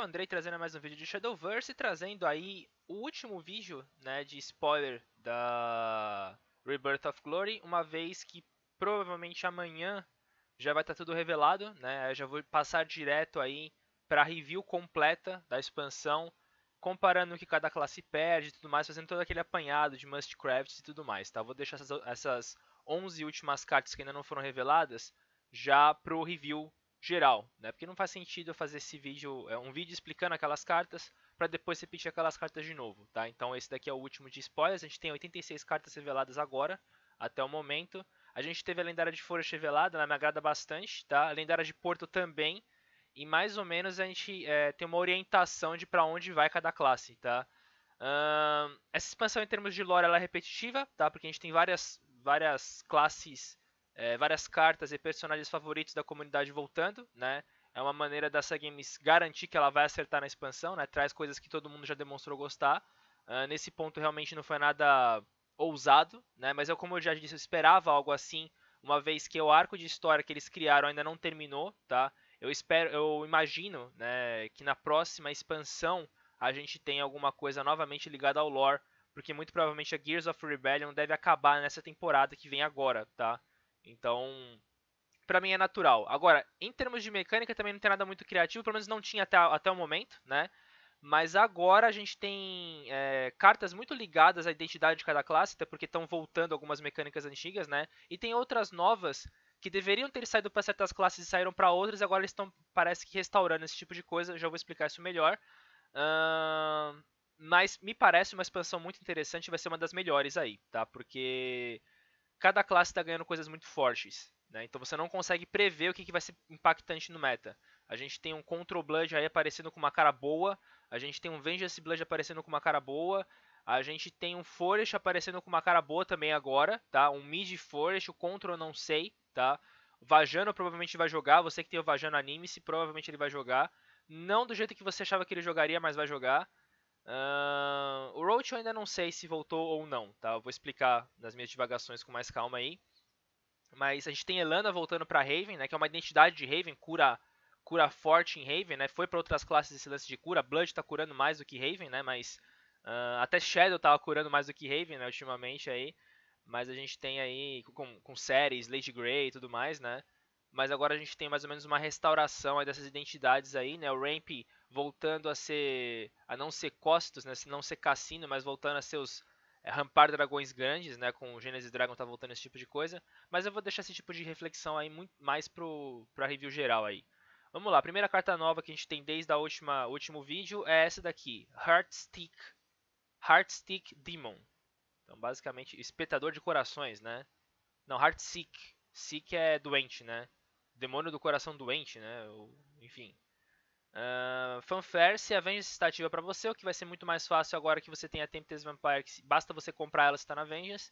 o Andrei trazendo mais um vídeo de Shadowverse, trazendo aí o último vídeo né, de spoiler da Rebirth of Glory, uma vez que provavelmente amanhã já vai estar tá tudo revelado, né? Eu já vou passar direto aí para review completa da expansão, comparando o que cada classe perde e tudo mais, fazendo todo aquele apanhado de must-crafts e tudo mais, tá? Vou deixar essas, essas 11 últimas cartas que ainda não foram reveladas já pro review geral, né? Porque não faz sentido eu fazer esse vídeo, é, um vídeo explicando aquelas cartas para depois repetir aquelas cartas de novo, tá? Então esse daqui é o último de spoilers, a gente tem 86 cartas reveladas agora, até o momento. A gente teve a lendária de Forest revelada, ela me agrada bastante, tá? A lendária de Porto também. E mais ou menos a gente é, tem uma orientação de para onde vai cada classe, tá? essa expansão em termos de lore ela é repetitiva, tá? Porque a gente tem várias, várias classes é, várias cartas e personagens favoritos da comunidade voltando, né? É uma maneira da Games garantir que ela vai acertar na expansão, né? Traz coisas que todo mundo já demonstrou gostar. Uh, nesse ponto realmente não foi nada ousado, né? Mas eu, como eu já disse, eu esperava algo assim, uma vez que o arco de história que eles criaram ainda não terminou, tá? Eu espero, eu imagino, né, que na próxima expansão a gente tenha alguma coisa novamente ligada ao lore, porque muito provavelmente a Gears of Rebellion deve acabar nessa temporada que vem agora, tá? Então, para mim é natural. Agora, em termos de mecânica também não tem nada muito criativo, pelo menos não tinha até, até o momento, né? Mas agora a gente tem é, cartas muito ligadas à identidade de cada classe, até porque estão voltando algumas mecânicas antigas, né? E tem outras novas que deveriam ter saído para certas classes e saíram para outras, agora eles estão, parece que, restaurando esse tipo de coisa. Já vou explicar isso melhor. Uh, mas me parece uma expansão muito interessante, vai ser uma das melhores aí, tá? Porque cada classe está ganhando coisas muito fortes. Né? Então você não consegue prever o que, que vai ser impactante no meta. A gente tem um Control Blood aí aparecendo com uma cara boa, a gente tem um Vengeance Blood aparecendo com uma cara boa, a gente tem um Forest aparecendo com uma cara boa também agora, tá? Um Mid Forest, o Control não sei, tá? O Vajano provavelmente vai jogar, você que tem o Vajano anime, se provavelmente ele vai jogar. Não do jeito que você achava que ele jogaria, mas vai jogar. Uh, o Roach eu ainda não sei se voltou ou não, tá? Eu vou explicar nas minhas divagações com mais calma aí. Mas a gente tem Elana voltando para Raven, né? Que é uma identidade de Raven, cura cura forte em Raven, né? Foi para outras classes esse lance de cura. Blood tá curando mais do que Raven, né? Mas uh, até Shadow tava curando mais do que Raven, né? Ultimamente aí. Mas a gente tem aí com, com séries, Lady Grey e tudo mais, né? mas agora a gente tem mais ou menos uma restauração dessas identidades aí, né? O Ramp voltando a ser a não ser Costos, né? não ser Cassino, mas voltando a ser os eh, Rampar Dragões Grandes, né? Com o Genesis Dragon tá voltando esse tipo de coisa, mas eu vou deixar esse tipo de reflexão aí muito mais pro pra review geral aí. Vamos lá, a primeira carta nova que a gente tem desde a última último vídeo é essa daqui, Heartstick. Heartstick Demon. Então, basicamente, espetador de corações, né? Não, Heartseek. Seek é doente, né? Demônio do Coração Doente, né? Ou, enfim. Uh, fanfare, se a Vengeance está ativa para você, o que vai ser muito mais fácil agora que você tem a Tempest Vampire, que basta você comprar ela se está na Vengeance.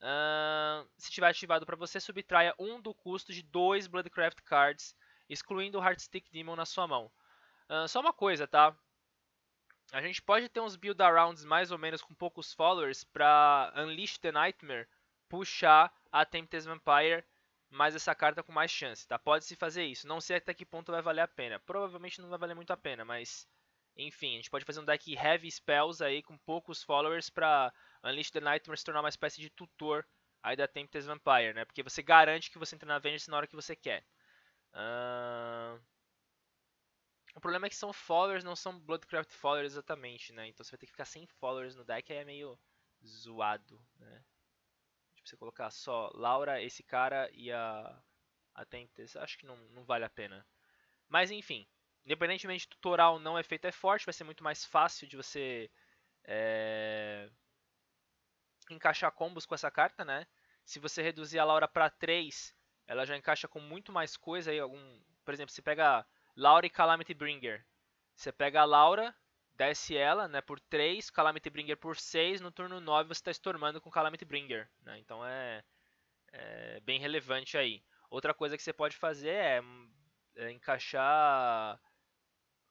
Uh, se estiver ativado para você, subtraia um do custo de dois Bloodcraft Cards, excluindo o Heartstick Demon na sua mão. Uh, só uma coisa, tá? A gente pode ter uns build arounds mais ou menos com poucos followers para Unleash the Nightmare puxar a Tempest Vampire mais essa carta com mais chance, tá? Pode-se fazer isso. Não sei até que ponto vai valer a pena. Provavelmente não vai valer muito a pena, mas... Enfim, a gente pode fazer um deck Heavy Spells aí com poucos followers pra Unleash the Nightmare se tornar uma espécie de tutor aí da Tempest Vampire, né? Porque você garante que você entra na Vengeance na hora que você quer. Uh... O problema é que são followers, não são Bloodcraft followers exatamente, né? Então você vai ter que ficar sem followers no deck, aí é meio zoado, né? Tipo, você colocar só Laura, esse cara e a. Até acho que não, não vale a pena. Mas enfim, independentemente do tutorial não, é feito, é forte, vai ser muito mais fácil de você é, encaixar combos com essa carta, né? Se você reduzir a Laura para 3, ela já encaixa com muito mais coisa aí, algum, por exemplo, você pega Laura e Calamity Bringer. Você pega a Laura, desce ela, né, por 3, Calamity Bringer por 6, no turno 9 você está estormando com Calamity Bringer, né, então é, é, bem relevante aí. Outra coisa que você pode fazer é, hum, é encaixar,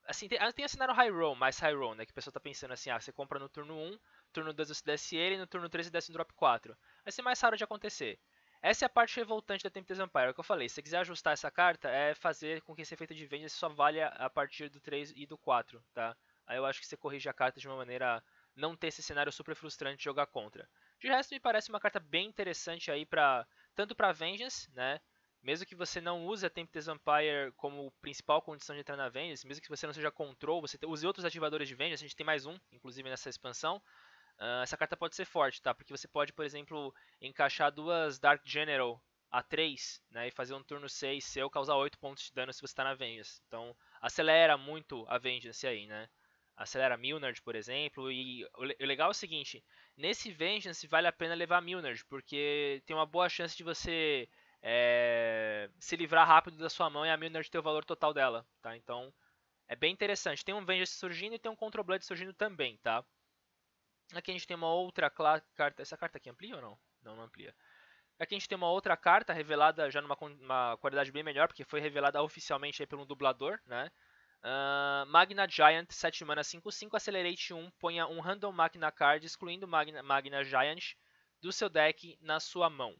assim, tem, ah, tem a cenário High Roll, mais High Roll, né, que a pessoa está pensando assim, ah, você compra no turno 1, turno 2 você desce ele, no turno 3 você desce no drop 4, vai ser mais raro de acontecer. Essa é a parte revoltante da Tempest Empire, é o que eu falei. Se você quiser ajustar essa carta, é fazer com que esse efeito de venda só valha a partir do 3 e do 4, tá? Aí eu acho que você corrige a carta de uma maneira não ter esse cenário super frustrante de jogar contra. De resto, me parece uma carta bem interessante aí para tanto para Vengeance, né? Mesmo que você não use a Tempest Vampire como principal condição de entrar na Vengeance, mesmo que você não seja control, você use outros ativadores de Vengeance, a gente tem mais um, inclusive nessa expansão. Uh, essa carta pode ser forte, tá? Porque você pode, por exemplo, encaixar duas Dark General a 3, né? E fazer um turno 6 seu, causar 8 pontos de dano se você está na Vengeance. Então, acelera muito a Vengeance aí, né? acelera Milnard, por exemplo. E o legal é o seguinte: nesse Vengeance vale a pena levar Milnard, porque tem uma boa chance de você é, se livrar rápido da sua mão e a Milnard ter o valor total dela, tá? Então é bem interessante. Tem um Vengeance surgindo e tem um Control Blood surgindo também, tá? Aqui a gente tem uma outra carta. Essa carta aqui amplia ou não? Não, não amplia. Aqui a gente tem uma outra carta revelada já numa qualidade bem melhor, porque foi revelada oficialmente aí por um dublador, né? Magna Giant, 7 mana, 5-5, Accelerate 1, ponha um Random Magna Card, excluindo Magna, Magna Giant, do seu deck na sua mão.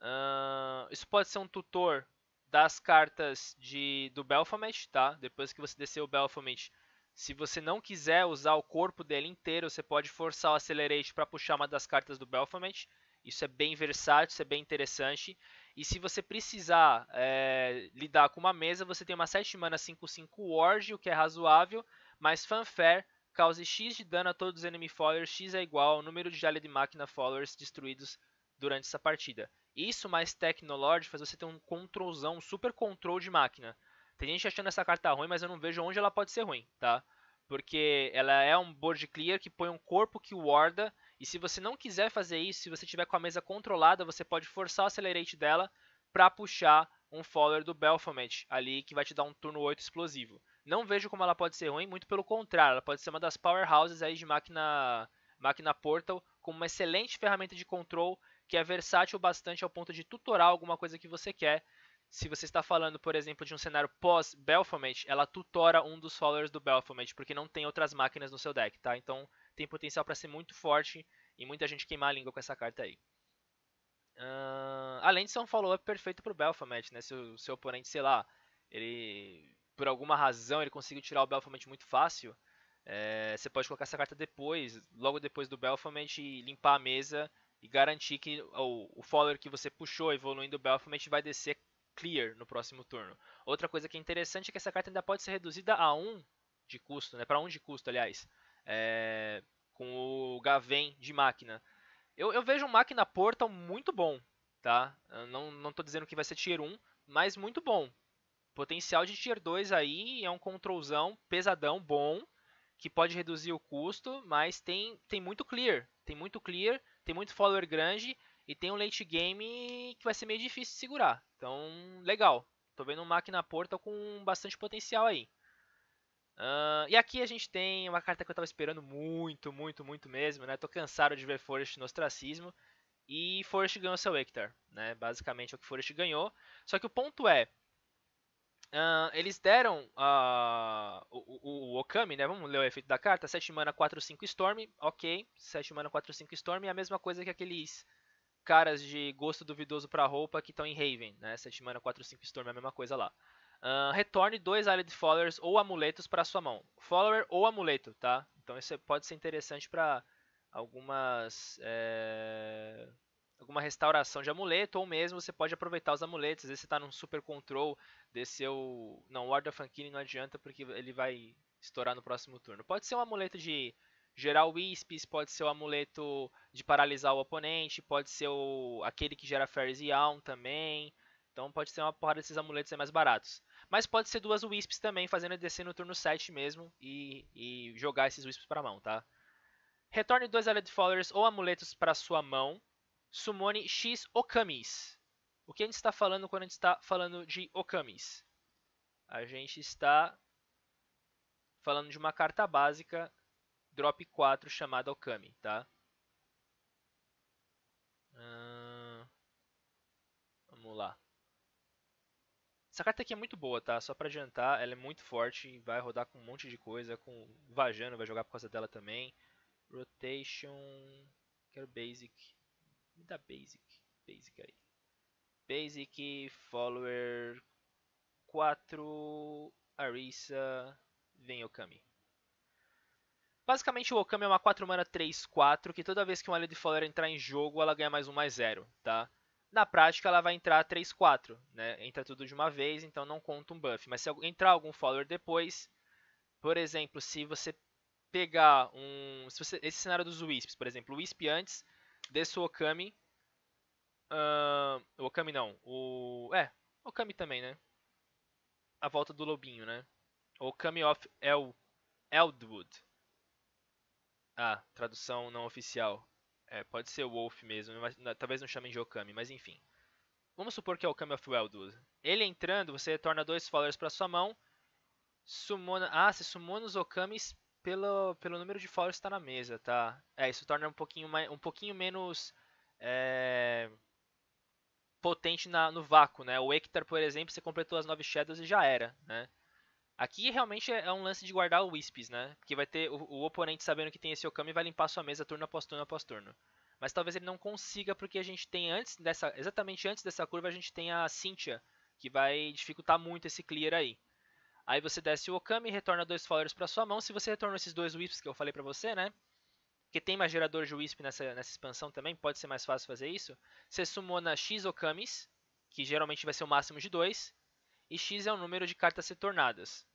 Uh, isso pode ser um tutor das cartas de, do Belfament, tá? Depois que você descer o Belfament, se você não quiser usar o corpo dele inteiro, você pode forçar o Accelerate para puxar uma das cartas do Belfament. Isso é bem versátil, isso é bem interessante. E se você precisar é, lidar com uma mesa, você tem uma 7 mana 5-5 Ward, o que é razoável, mas Fanfare cause X de dano a todos os enemy followers, X é igual ao número de jalha de máquina followers destruídos durante essa partida. Isso mais Technology faz você ter um controlzão, um super control de máquina. Tem gente achando essa carta ruim, mas eu não vejo onde ela pode ser ruim, tá? Porque ela é um board clear que põe um corpo que warda e se você não quiser fazer isso, se você tiver com a mesa controlada, você pode forçar o Accelerate dela para puxar um follower do Belfomet ali, que vai te dar um turno 8 explosivo. Não vejo como ela pode ser ruim, muito pelo contrário, ela pode ser uma das powerhouses aí de máquina, máquina Portal, com uma excelente ferramenta de control, que é versátil bastante ao ponto de tutorar alguma coisa que você quer. Se você está falando, por exemplo, de um cenário pós belfomet ela tutora um dos followers do Belfomet, porque não tem outras máquinas no seu deck, tá? Então, tem potencial para ser muito forte e muita gente queimar a língua com essa carta aí. Uh, além de ser um follow-up perfeito pro Belfast, né? Se o seu oponente, sei lá, ele por alguma razão ele conseguiu tirar o Belfast muito fácil, é, você pode colocar essa carta depois, logo depois do Belfast e limpar a mesa e garantir que o, o follower que você puxou evoluindo o Belfast vai descer clear no próximo turno. Outra coisa que é interessante é que essa carta ainda pode ser reduzida a 1 de custo, né? Para 1 de custo, aliás é, com o Gavin de máquina. Eu, eu vejo um máquina Portal muito bom, tá? Eu não, não estou dizendo que vai ser Tier 1, mas muito bom. Potencial de Tier 2 aí é um controlzão pesadão, bom, que pode reduzir o custo, mas tem, tem muito clear. Tem muito clear, tem muito follower grande e tem um late game que vai ser meio difícil de segurar. Então, legal. Tô vendo um máquina Portal com bastante potencial aí. Uh, e aqui a gente tem uma carta que eu estava esperando muito, muito, muito mesmo, né? Tô cansado de ver Forest no ostracismo. E Forest ganhou seu Hector, né? Basicamente é o que Forest ganhou. Só que o ponto é, uh, eles deram uh, o, o, o, Okami, né? Vamos ler o efeito da carta. 7 mana, 4, 5 Storm. Ok, 7 mana, 4, 5 Storm. É a mesma coisa que aqueles caras de gosto duvidoso pra roupa que estão em Raven, né? 7 mana, 4, 5 Storm é a mesma coisa lá retorne dois Allied Followers ou amuletos para sua mão. Follower ou amuleto, tá? Então isso é, pode ser interessante para algumas... É... Alguma restauração de amuleto, ou mesmo você pode aproveitar os amuletos. Às vezes você está num super control desse Não, Ward of Uncanny não adianta porque ele vai estourar no próximo turno. Pode ser um amuleto de gerar wisps, pode ser o amuleto de paralisar o oponente, pode ser o, aquele que gera Fairies Yawn também. Então pode ser uma porrada desses amuletos mais baratos. Mas pode ser duas Wisps também, fazendo EDC no turno 7 mesmo e, e jogar esses Wisps para mão, tá? Retorne dois Allied Followers ou amuletos para sua mão. Summone X Okamis. O que a gente está falando quando a gente está falando de Okamis? A gente está falando de uma carta básica, drop 4, chamada Okami, tá? Essa carta aqui é muito boa, tá? Só pra adiantar, ela é muito forte, vai rodar com um monte de coisa, com Vajano vai jogar por causa dela também. Rotation, quero Basic, me dá Basic, Basic aí. Basic, Follower, 4, Arisa, vem Okami. Basicamente o Okami é uma 4 mana 3-4, que toda vez que um Alien de Follower entrar em jogo, ela ganha mais um mais zero, tá? Na prática, ela vai entrar 3, 4. Né? Entra tudo de uma vez, então não conta um buff. Mas se entrar algum follower depois, por exemplo, se você pegar um. Se você, esse cenário dos Wisps, por exemplo, o Wisp antes desse Okami. Uh, o Okami não. O. É, Okami também, né? A volta do Lobinho, né? o Okami of El, Eldwood. Ah, tradução não oficial. É, pode ser o Wolf mesmo, mas, talvez não chamem de Okami, mas enfim. Vamos supor que é o Okami of Weldwood. Ele entrando, você retorna dois followers para sua mão. Sumona, ah, você sumona os Okamis pelo, pelo número de followers que está na mesa, tá? É, isso torna um pouquinho, mais, um pouquinho menos é, potente na, no vácuo, né? O Hector, por exemplo, você completou as nove Shadows e já era, né? Aqui realmente é, é um lance de guardar o Wisps, né? Porque vai ter o, o, oponente sabendo que tem esse Okami vai limpar sua mesa turno após turno após turno. Mas talvez ele não consiga porque a gente tem antes dessa, exatamente antes dessa curva a gente tem a Cynthia, que vai dificultar muito esse clear aí. Aí você desce o Okami, retorna dois Fowlers para sua mão. Se você retorna esses dois Wisps que eu falei para você, né? Que tem mais gerador de Wisp nessa, nessa expansão também, pode ser mais fácil fazer isso. Você sumona X Okamis, que geralmente vai ser o máximo de dois e X é o número de cartas retornadas.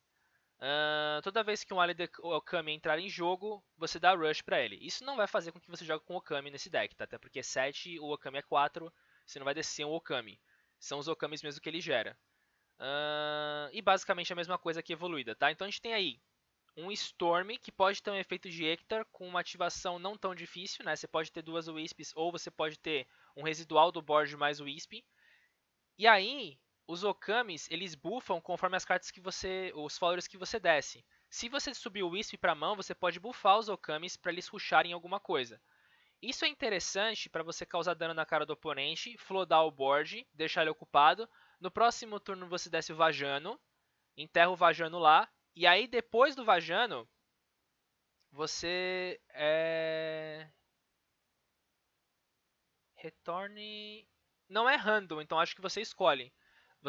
Uh, toda vez que um Ally de Okami entrar em jogo, você dá Rush para ele. Isso não vai fazer com que você jogue com Okami nesse deck, tá? até porque é 7, o Okami é 4, você não vai descer um Okami. São os Okamis mesmo que ele gera. Uh, e basicamente a mesma coisa que evoluída, tá? Então a gente tem aí um Storm, que pode ter um efeito de Hector com uma ativação não tão difícil, né? Você pode ter duas Wisps ou você pode ter um residual do board mais Wisp. E aí, os Okamis, eles bufam conforme as cartas que você. os followers que você desce. Se você subir o Wisp para mão, você pode bufar os Okamis para eles rusharem alguma coisa. Isso é interessante para você causar dano na cara do oponente, flodar o board, deixar ele ocupado. No próximo turno você desce o Vajano, enterra o Vajano lá, e aí depois do Vajano, você é... Retorne... Não é random, então acho que você escolhe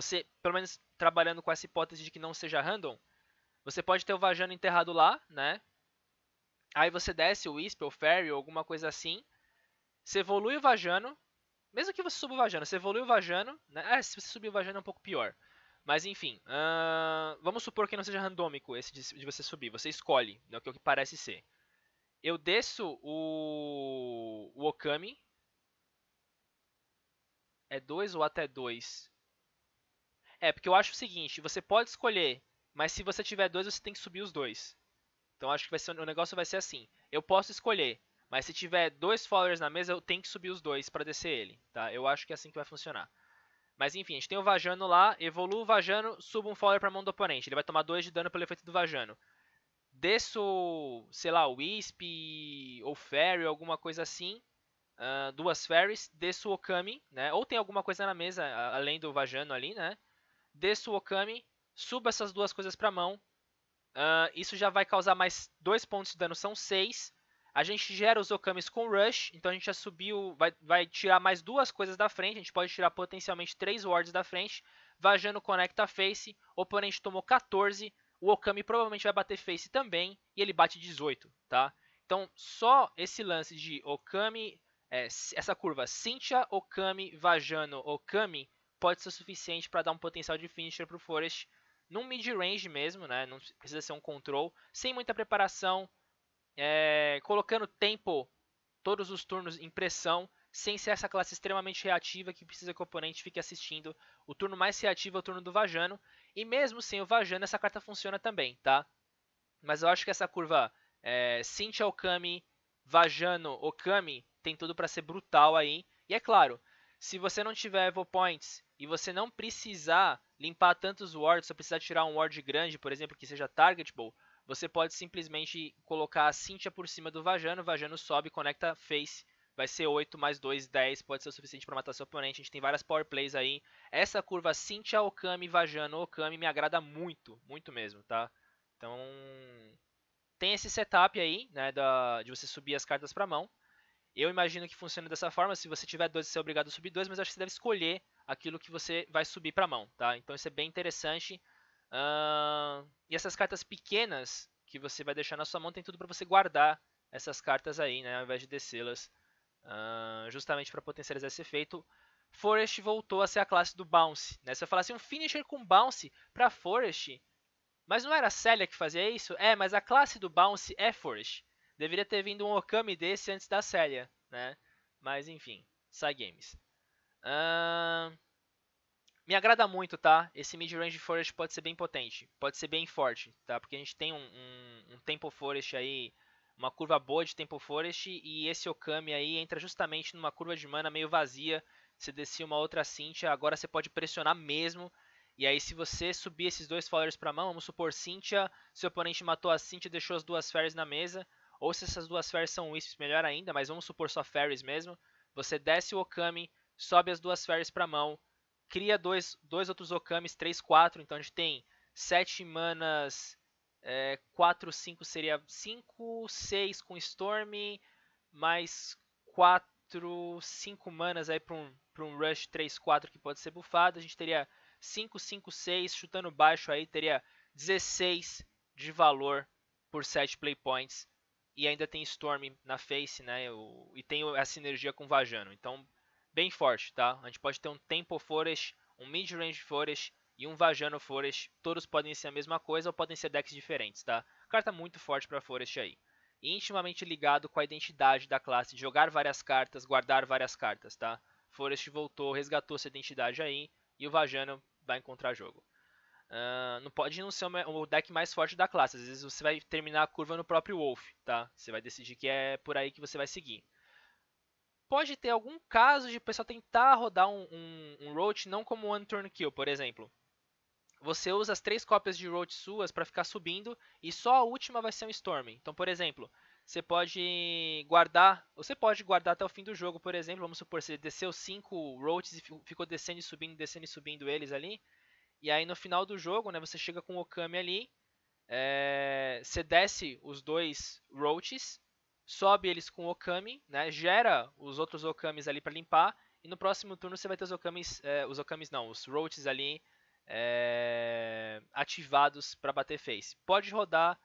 você, pelo menos trabalhando com essa hipótese de que não seja random, você pode ter o Vajano enterrado lá, né? Aí você desce o Wisp ou Fairy ou alguma coisa assim. Você evolui o Vajano. Mesmo que você suba o Vajano, você evolui o Vajano. Né? Ah, se você subir o Vajano é um pouco pior. Mas enfim, uh, vamos supor que não seja randômico esse de, de você subir. Você escolhe, né, que é o que parece ser. Eu desço o, o Okami. É 2 ou até 2? É, porque eu acho o seguinte, você pode escolher, mas se você tiver dois, você tem que subir os dois. Então acho que vai ser, o negócio vai ser assim. Eu posso escolher, mas se tiver dois followers na mesa, eu tenho que subir os dois para descer ele, tá? Eu acho que é assim que vai funcionar. Mas enfim, a gente tem o Vajano lá, evoluo o Vajano, subo um follower pra mão do oponente. Ele vai tomar dois de dano pelo efeito do Vajano. Desço, sei lá, Wisp ou Fairy, alguma coisa assim. Uh, duas Fairies, desço o Okami, né? Ou tem alguma coisa na mesa, além do Vajano ali, né? o okami suba essas duas coisas pra mão. Uh, isso já vai causar mais dois pontos de dano, são seis A gente gera os Okamis com Rush, então a gente já subiu, vai, vai tirar mais duas coisas da frente. A gente pode tirar potencialmente três wards da frente. Vajano conecta face, o oponente tomou 14, o Okami provavelmente vai bater face também, e ele bate 18, tá? Então, só esse lance de Okami, é, essa curva Cynthia, Okami, Vajano, Okami, pode ser suficiente para dar um potencial de finisher para o Forest num mid-range mesmo, né? Não precisa ser um control, sem muita preparação, é, colocando tempo todos os turnos em pressão, sem ser essa classe extremamente reativa que precisa que o oponente fique assistindo. O turno mais reativo é o turno do Vajano, e mesmo sem o Vajano essa carta funciona também, tá? Mas eu acho que essa curva é, Cintia Okami, Vajano, Okami tem tudo para ser brutal aí. E é claro, se você não tiver Evo Points e você não precisar limpar tantos wards, só precisar tirar um ward grande, por exemplo, que seja targetable, você pode simplesmente colocar a Cynthia por cima do Vajano, o Vajano sobe, conecta face, vai ser 8 mais 2, 10, pode ser o suficiente para matar seu oponente, a gente tem várias power plays aí. Essa curva Cynthia, Okami, Vajano, Okami me agrada muito, muito mesmo, tá? Então, tem esse setup aí, né, da, de você subir as cartas para mão. Eu imagino que funciona dessa forma, se você tiver dois, você é obrigado a subir 2, mas acho que você deve escolher aquilo que você vai subir para a mão, tá? Então isso é bem interessante. Uh, e essas cartas pequenas que você vai deixar na sua mão tem tudo para você guardar essas cartas aí, né? Ao invés de descê-las, uh, justamente para potencializar esse efeito. Forest voltou a ser a classe do Bounce, né? Você vai falar assim, um finisher com Bounce para Forest, mas não era a Célia que fazia isso? É, mas a classe do Bounce é Forest. Deveria ter vindo um Okami desse antes da Célia, né? Mas enfim, sai games me agrada muito, tá? Esse mid-range forest pode ser bem potente, pode ser bem forte, tá? Porque a gente tem um, um, um tempo forest aí, uma curva boa de tempo forest, e esse Okami aí entra justamente numa curva de mana meio vazia. Você descia uma outra Cintia, agora você pode pressionar mesmo. E aí se você subir esses dois followers pra mão, vamos supor Cintia, seu oponente matou a Cintia e deixou as duas fairies na mesa. Ou se essas duas fairies são wisps, melhor ainda, mas vamos supor só fairies mesmo. Você desce o Okami, sobe as duas férias para mão, cria dois, dois outros Okamis, 3, 4. Então a gente tem 7 manas, é, 4, 5 seria 5, 6 com Storm, mais 4, 5 manas aí para um, um Rush 3, 4 que pode ser bufado. A gente teria 5, 5, 6, chutando baixo aí, teria 16 de valor por 7 play points. E ainda tem Storm na face, né? O, e tem a sinergia com Vajano. Então, bem forte, tá? A gente pode ter um tempo forest, um mid-range forest e um vajano forest. Todos podem ser a mesma coisa ou podem ser decks diferentes, tá? Carta tá muito forte para forest aí. intimamente ligado com a identidade da classe, jogar várias cartas, guardar várias cartas, tá? Forest voltou, resgatou essa identidade aí e o Vajano vai encontrar jogo. Uh, não pode não ser o deck mais forte da classe. Às vezes você vai terminar a curva no próprio Wolf, tá? Você vai decidir que é por aí que você vai seguir pode ter algum caso de o pessoal tentar rodar um, um, um roach não como one turn kill, por exemplo. Você usa as três cópias de roach suas para ficar subindo e só a última vai ser um storm. Então, por exemplo, você pode guardar, você pode guardar até o fim do jogo, por exemplo, vamos supor, você desceu cinco roaches e ficou descendo e subindo, descendo e subindo eles ali, e aí no final do jogo, né, você chega com o Okami ali, é, você desce os dois roaches, sobe eles com Okami, né? Gera os outros Okamis ali para limpar. E no próximo turno você vai ter os Okamis, eh, os Okamis não, os Roaches ali é, ativados para bater face. Pode rodar,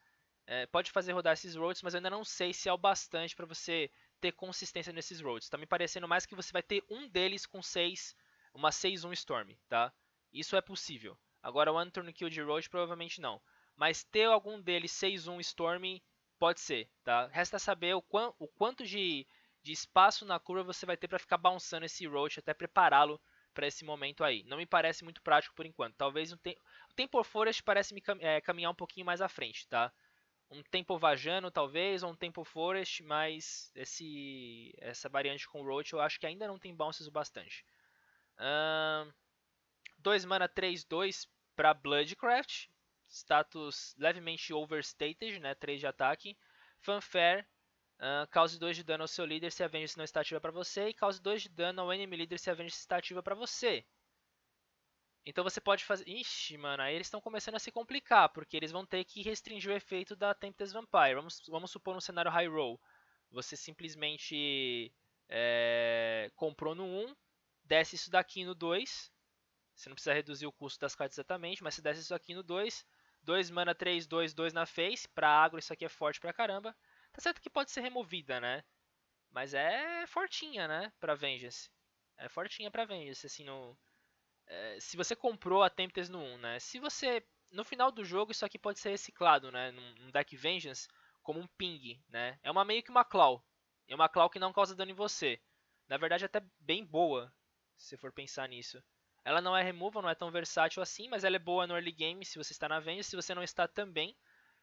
é, pode fazer rodar esses roads mas eu ainda não sei se é o bastante para você ter consistência nesses roads Tá me parecendo mais que você vai ter um deles com 6, uma 6-1 Storm, tá? Isso é possível. Agora o One Turn Kill de Roach provavelmente não. Mas ter algum deles 6-1 Storm Pode ser, tá? Resta saber o, quão, o quanto de, de espaço na curva você vai ter para ficar balançando esse Roach até prepará-lo para esse momento aí. Não me parece muito prático por enquanto. Talvez um te... o Tempo Forest parece me cam... é, caminhar um pouquinho mais à frente, tá? Um Tempo Vajano talvez, ou um Tempo Forest, mas esse essa variante com Roach eu acho que ainda não tem bounces o bastante. 2 mana 3-2 para Bloodcraft status levemente overstated, né, 3 de ataque, fanfare, uh, cause 2 de dano ao seu líder se a Vengeance não está ativa para você, e cause 2 de dano ao enemy líder se a Vengeance está ativa para você. Então você pode fazer... Ixi, mano, aí eles estão começando a se complicar, porque eles vão ter que restringir o efeito da Tempest Vampire. Vamos, vamos supor um cenário high roll. Você simplesmente é, comprou no 1, desce isso daqui no 2. Você não precisa reduzir o custo das cartas exatamente, mas se desce isso aqui no 2, 2 mana 3, 2, 2 na face. Pra agro isso aqui é forte pra caramba. Tá certo que pode ser removida, né? Mas é fortinha, né? Pra Vengeance. É fortinha pra Vengeance, assim, no... É, se você comprou a Tempest no 1, né? Se você... No final do jogo isso aqui pode ser reciclado, né? Num deck Vengeance, como um ping, né? É uma meio que uma claw. É uma claw que não causa dano em você. Na verdade, é até bem boa, se for pensar nisso. Ela não é remova, não é tão versátil assim, mas ela é boa no early game se você está na Vengeance, se você não está também,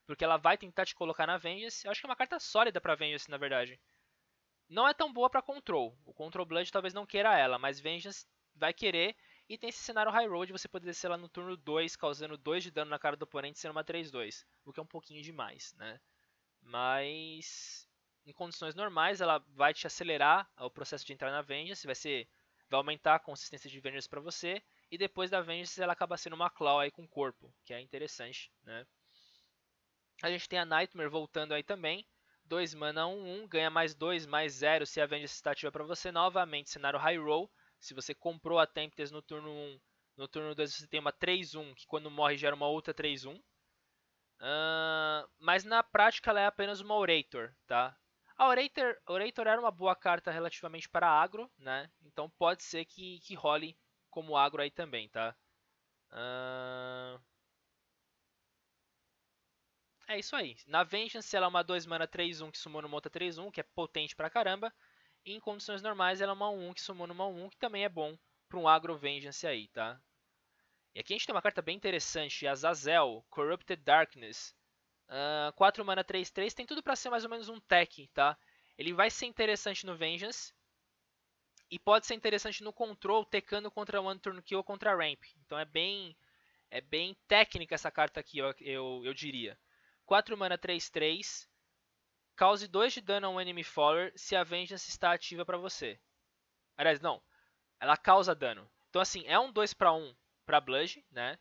porque ela vai tentar te colocar na Vengeance. Eu acho que é uma carta sólida para Vengeance, na verdade. Não é tão boa para Control. O Control Blood talvez não queira ela, mas Vengeance vai querer. E tem esse cenário High Road, você poder descer lá no turno 2, causando 2 de dano na cara do oponente, sendo uma 3-2. O que é um pouquinho demais, né? Mas em condições normais, ela vai te acelerar o processo de entrar na Vengeance, vai ser vai aumentar a consistência de Vengeance para você, e depois da Vengeance ela acaba sendo uma Claw aí com corpo, que é interessante, né? A gente tem a Nightmare voltando aí também, 2 mana 1, um, 1, um, ganha mais 2, mais 0 se a Vengeance está ativa para você, novamente cenário High Roll, se você comprou a Tempest no turno 1, um, no turno 2 você tem uma 3-1, que quando morre gera uma outra 3-1, Uh, mas na prática ela é apenas uma Orator, tá? A Orator, Orator era uma boa carta relativamente para agro, né? Então pode ser que, que role como agro aí também, tá? Uh... É isso aí. Na Vengeance ela é uma 2 mana 3-1 que sumou no monta 3-1, que é potente pra caramba. E em condições normais ela é uma 1 que sumou numa 1, que também é bom pra um agro Vengeance aí, tá? E aqui a gente tem uma carta bem interessante, Azazel, Corrupted Darkness. 4 ah, mana 3-3, tem tudo para ser mais ou menos um tech, tá? Ele vai ser interessante no Vengeance. E pode ser interessante no Control, tecando contra One Turn Kill ou contra Ramp. Então é bem é bem técnica essa carta aqui, eu, eu, eu diria. 4 mana 3-3. Cause 2 de dano a um enemy follower se a Vengeance está ativa para você. Aliás, não. Ela causa dano. Então assim, é um 2 para 1 para Bludge, né?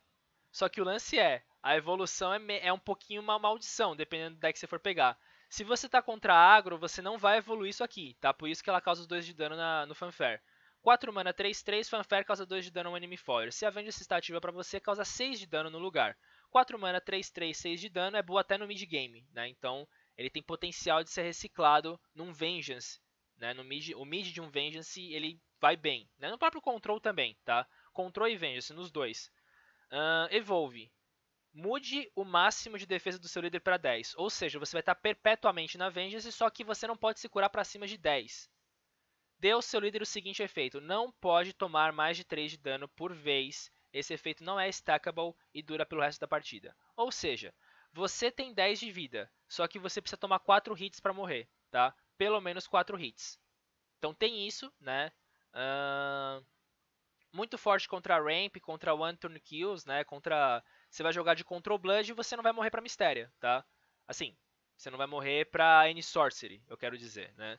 Só que o lance é, a evolução é, é um pouquinho uma maldição, dependendo do deck que você for pegar. Se você tá contra a agro, você não vai evoluir isso aqui, tá? Por isso que ela causa os 2 de dano na, no Fanfare. 4 mana, 3, 3, Fanfare causa 2 de dano a um Enemy Foyer. Se a Vengeance está ativa pra você, causa 6 de dano no lugar. 4 mana, 3, 3, 6 de dano é boa até no mid game, né? Então, ele tem potencial de ser reciclado num Vengeance, né? No mid, o mid de um Vengeance, ele vai bem, né? No próprio Control também, tá? Control e Vengeance, nos dois. Uh, evolve mude o máximo de defesa do seu líder para 10. Ou seja, você vai estar perpetuamente na Vengeance, só que você não pode se curar para cima de 10. Dê ao seu líder o seguinte efeito: não pode tomar mais de 3 de dano por vez. Esse efeito não é stackable e dura pelo resto da partida. Ou seja, você tem 10 de vida, só que você precisa tomar 4 hits para morrer, tá? Pelo menos 4 hits. Então tem isso, né? Uh... Muito forte contra a Ramp, contra One Turn Kills, né? Contra você vai jogar de Control Blood e você não vai morrer pra Mistéria, tá? Assim, você não vai morrer pra N Sorcery, eu quero dizer, né?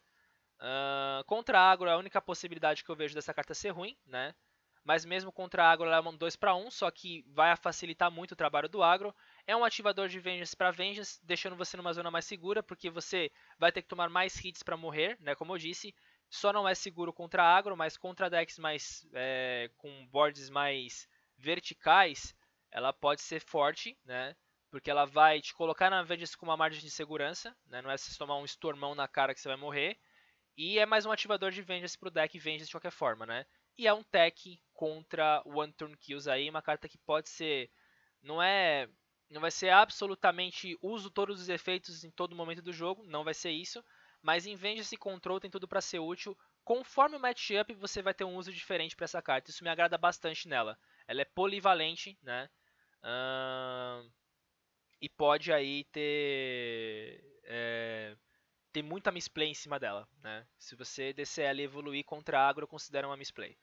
Uh, contra Agro é a única possibilidade que eu vejo dessa carta ser ruim, né? Mas mesmo contra Agro ela é um 2 para 1, só que vai facilitar muito o trabalho do Agro. É um ativador de Vengeance para Vengeance, deixando você numa zona mais segura, porque você vai ter que tomar mais hits para morrer, né? Como eu disse, só não é seguro contra Agro, mas contra decks mais é, com boards mais verticais, ela pode ser forte, né? Porque ela vai te colocar na Vengeance com uma margem de segurança, né? Não é se tomar um estormão na cara que você vai morrer. E é mais um ativador de Vengeance pro deck Vengeance de qualquer forma, né? E é um tech contra One Turn Kills aí, uma carta que pode ser... Não é... Não vai ser absolutamente uso todos os efeitos em todo momento do jogo, não vai ser isso. Mas em Vengeance Control tem tudo para ser útil. Conforme o matchup, você vai ter um uso diferente para essa carta. Isso me agrada bastante nela. Ela é polivalente, né? Uh, e pode aí ter é, ter muita misplay em cima dela, né? Se você DCL evoluir contra agro, considera uma misplay.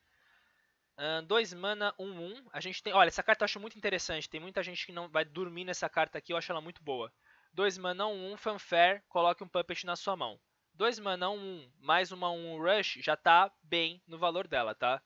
2 uh, mana, 1 1. Um. A gente tem, olha, essa carta eu acho muito interessante. Tem muita gente que não vai dormir nessa carta aqui, eu acho ela muito boa. 2 mana, 1 um, 1, fanfare, coloque um puppet na sua mão. 2 mana, 1 1, mais uma 1 rush já tá bem no valor dela, tá?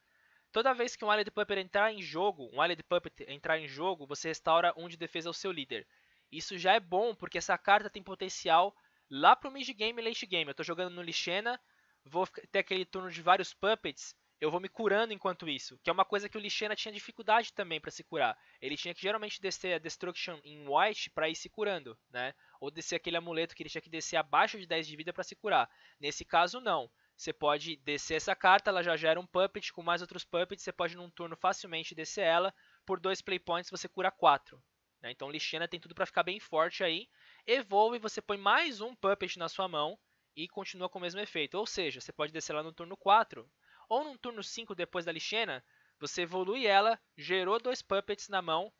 Toda vez que um Allied Puppet entrar em jogo, um Allied Puppet entrar em jogo, você restaura um de defesa ao seu líder. Isso já é bom, porque essa carta tem potencial lá pro mid game e late game. Eu estou jogando no Lixena, vou ter aquele turno de vários puppets, eu vou me curando enquanto isso, que é uma coisa que o Lixena tinha dificuldade também para se curar. Ele tinha que geralmente descer a Destruction em White para ir se curando, né? Ou descer aquele amuleto que ele tinha que descer abaixo de 10 de vida para se curar. Nesse caso não. Você pode descer essa carta, ela já gera um Puppet com mais outros Puppets. Você pode, num turno, facilmente descer ela. Por dois Play Points, você cura quatro. Né? Então, Lixena tem tudo para ficar bem forte aí. Evolve, você põe mais um Puppet na sua mão e continua com o mesmo efeito. Ou seja, você pode descer ela no turno 4 ou no turno 5 depois da Lixena. Você evolui ela, gerou dois Puppets na mão.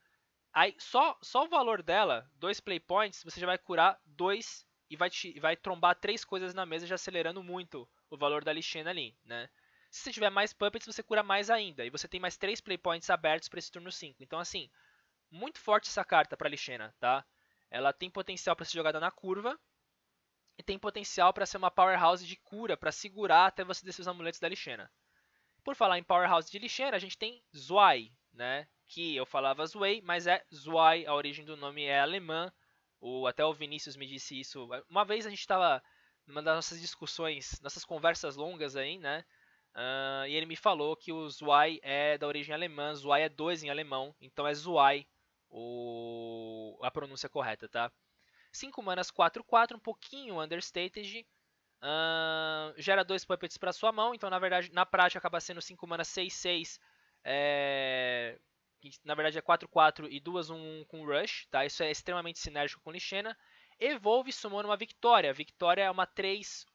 Aí, só, só o valor dela, dois Play Points, você já vai curar dois e vai, te, vai trombar três coisas na mesa, já acelerando muito o valor da lixena ali, né? Se você tiver mais Puppets, você cura mais ainda. E você tem mais 3 Playpoints abertos para esse turno 5. Então, assim, muito forte essa carta para Lixena, tá? Ela tem potencial para ser jogada na curva. E tem potencial para ser uma powerhouse de cura, para segurar até você descer os amuletos da Lixena. Por falar em powerhouse de Lixena, a gente tem Zwei, né? Que eu falava Zwei, mas é Zwei, a origem do nome é alemã. Ou até o Vinícius me disse isso. Uma vez a gente estava uma das nossas discussões, nossas conversas longas aí, né? Uh, e ele me falou que o Zwei é da origem alemã, Zwei é 2 em alemão, então é Zwei o... a pronúncia correta, tá? 5 manas 4, 4, um pouquinho understated. Uh, gera 2 puppets para sua mão, então na verdade na prática acaba sendo 5 manas 6, 6. É... Na verdade é 4, 4 e 2, 1, 1 com Rush, tá? Isso é extremamente sinérgico com Lixena. Evolve sumou numa A vitória é uma 3-1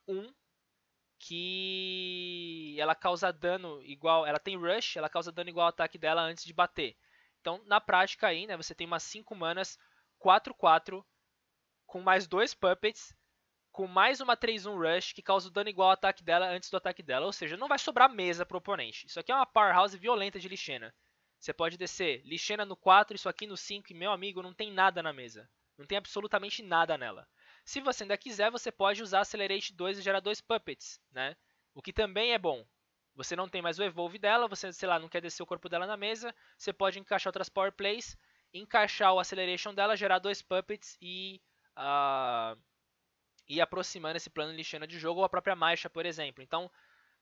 que ela causa dano igual. Ela tem rush, ela causa dano igual ao ataque dela antes de bater. Então, na prática aí, né, você tem umas 5 manas 4-4 com mais dois puppets, com mais uma 3-1 rush que causa dano igual ao ataque dela antes do ataque dela. Ou seja, não vai sobrar mesa pro oponente. Isso aqui é uma powerhouse violenta de Lixena. Você pode descer Lixena no 4, isso aqui no 5 e meu amigo, não tem nada na mesa. Não tem absolutamente nada nela. Se você ainda quiser, você pode usar Accelerate 2 e gerar dois Puppets, né? O que também é bom. Você não tem mais o Evolve dela, você, sei lá, não quer descer o corpo dela na mesa, você pode encaixar outras Power Plays, encaixar o Acceleration dela, gerar dois Puppets e... Uh, ah, e aproximando esse plano lixana de jogo ou a própria marcha, por exemplo. Então,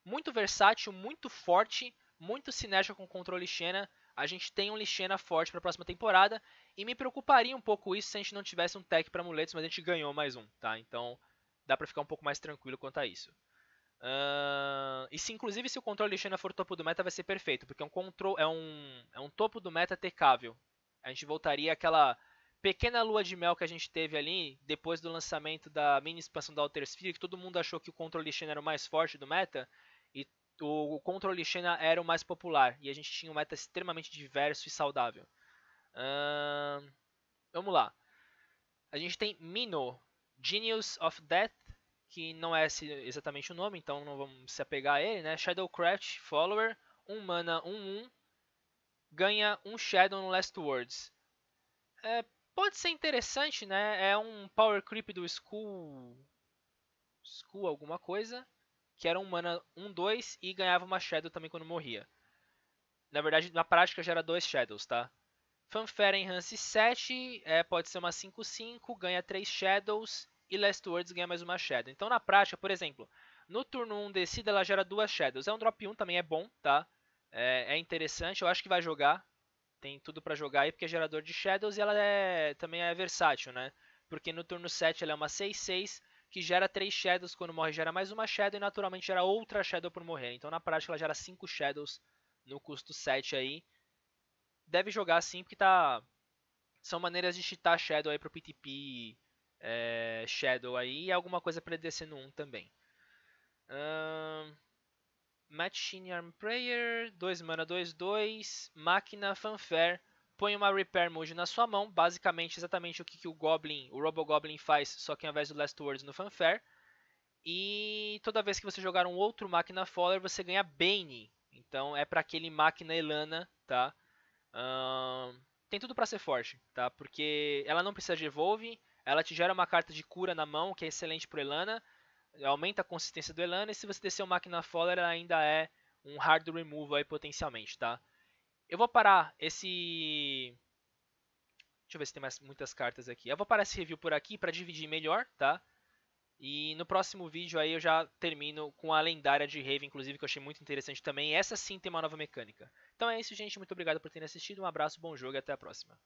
muito versátil, muito forte, muito sinérgico com o controle Xena a gente tem um Lixena forte para a próxima temporada. E me preocuparia um pouco isso se a gente não tivesse um tech para muletos, mas a gente ganhou mais um, tá? Então dá para ficar um pouco mais tranquilo quanto a isso. Uh, e se inclusive se o controle Lixena for topo do meta vai ser perfeito, porque é um, control, é um, é um topo do meta tecável. A gente voltaria àquela pequena lua de mel que a gente teve ali, depois do lançamento da mini expansão da Alter Sphere, que todo mundo achou que o controle lixena era o mais forte do meta, o controle Xena era o mais popular e a gente tinha um meta extremamente diverso e saudável. vamos lá. A gente tem Mino, Genius of Death, que não é exatamente o nome, então não vamos se apegar a ele, né? Shadowcraft Follower, 1 um mana, 1 1, ganha um Shadow no Last Words. É, pode ser interessante, né? É um power creep do School. School alguma coisa que era um mana 1-2 e ganhava uma Shadow também quando morria. Na verdade, na prática já era dois Shadows, tá? Fanfare Enhance 7, é, pode ser uma 5-5, ganha 3 Shadows e Last Words ganha mais uma Shadow. Então na prática, por exemplo, no turno 1 descida ela gera duas Shadows. É um drop 1, também é bom, tá? É, é interessante, eu acho que vai jogar. Tem tudo para jogar aí, porque é gerador de Shadows e ela é, também é versátil, né? Porque no turno 7 ela é uma 6-6 que gera 3 Shadows quando morre, gera mais uma Shadow e naturalmente gera outra Shadow por morrer. Então na prática ela gera 5 Shadows no custo 7 aí. Deve jogar assim porque tá... São maneiras de cheatar Shadow aí pro PTP é... Shadow aí e alguma coisa pra ele descer no 1 também. Um... Matching Arm Prayer, 2 mana 2, 2, Máquina Fanfare põe uma Repair Mode na sua mão, basicamente exatamente o que, que o Goblin, o Goblin faz, só que ao invés do Last Words no Fanfare. E toda vez que você jogar um outro Máquina Faller, você ganha Bane. Então é para aquele Máquina Elana, tá? tem tudo para ser forte, tá? Porque ela não precisa de Evolve, ela te gera uma carta de cura na mão, que é excelente pro Elana, aumenta a consistência do Elana, e se você descer o Máquina Faller, ela ainda é um Hard Removal aí potencialmente, tá? Eu vou parar esse... Deixa eu ver se tem mais muitas cartas aqui. Eu vou parar esse review por aqui para dividir melhor, tá? E no próximo vídeo aí eu já termino com a lendária de Raven, inclusive, que eu achei muito interessante também. Essa sim tem uma nova mecânica. Então é isso, gente. Muito obrigado por terem assistido. Um abraço, bom jogo e até a próxima.